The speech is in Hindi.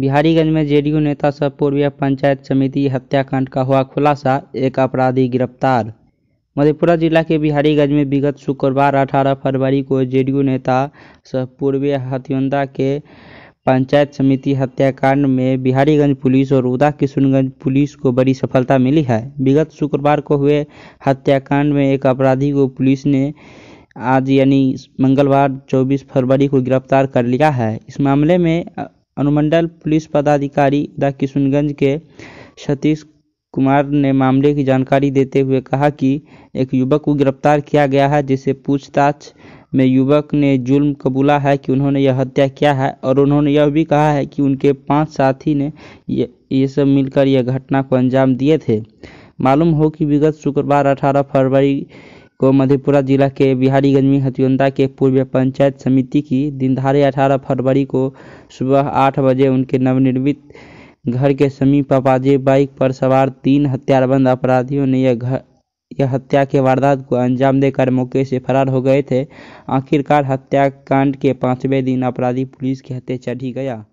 बिहारीगंज में जेडीयू नेता सह पूर्वीय पंचायत समिति हत्याकांड का हुआ खुलासा एक अपराधी गिरफ्तार मधेपुरा जिला के बिहारीगंज में विगत शुक्रवार 18 फरवरी को जेडीयू नेता सह पूर्वीय हत्योंदा के पंचायत समिति हत्याकांड में बिहारीगंज पुलिस और उदा किशनगंज पुलिस को बड़ी सफलता मिली है विगत शुक्रवार को हुए हत्याकांड में एक अपराधी को पुलिस ने आज यानी मंगलवार 24 फरवरी को गिरफ्तार कर लिया है इस मामले में अनुमंडल पुलिस पदाधिकारी द किशनगंज के सतीश कुमार ने मामले की जानकारी देते हुए कहा कि एक युवक को गिरफ्तार किया गया है जिसे पूछताछ में युवक ने जुल्म कबूला है कि उन्होंने यह हत्या किया है और उन्होंने यह भी कहा है कि उनके पांच साथी ने ये सब मिलकर यह घटना को अंजाम दिए थे मालूम हो कि विगत शुक्रवार 18 फरवरी को मधेपुरा जिला के बिहारीगंज में हथुरंदा के पूर्व पंचायत समिति की दिनधारे 18 फरवरी को सुबह आठ बजे उनके नवनिर्मित घर के समीप अपाजे बाइक पर सवार तीन हथियारबंद अपराधियों ने यह घर यह हत्या के वारदात को अंजाम देकर मौके से फरार हो गए थे आखिरकार हत्याकांड के पांचवें दिन अपराधी पुलिस के हत्या चढ़ी गया